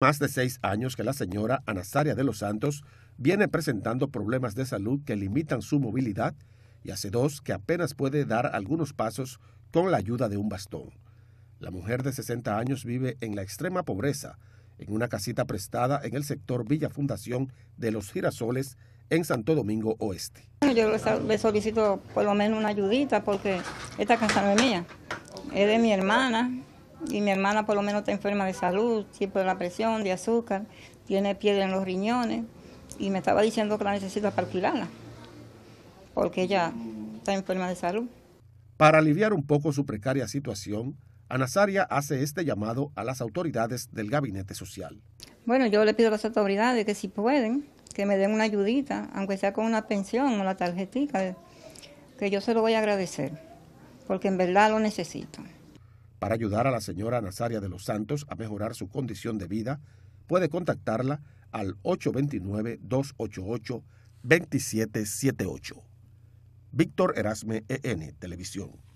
Más de seis años que la señora Anasaria de los Santos viene presentando problemas de salud que limitan su movilidad y hace dos que apenas puede dar algunos pasos con la ayuda de un bastón. La mujer de 60 años vive en la extrema pobreza, en una casita prestada en el sector Villa Fundación de los Girasoles, en Santo Domingo Oeste. Yo le solicito por lo menos una ayudita porque esta casa no es mía, es de mi hermana y mi hermana por lo menos está enferma de salud, tipo de la presión, de azúcar, tiene piedra en los riñones. Y me estaba diciendo que la necesita para porque ella está enferma de salud. Para aliviar un poco su precaria situación, Anasaria hace este llamado a las autoridades del Gabinete Social. Bueno, yo le pido a las autoridades que si pueden, que me den una ayudita, aunque sea con una pensión o la tarjetita, que yo se lo voy a agradecer, porque en verdad lo necesito. Para ayudar a la señora Nazaria de los Santos a mejorar su condición de vida, puede contactarla al 829-288-2778. Víctor Erasme EN, Televisión.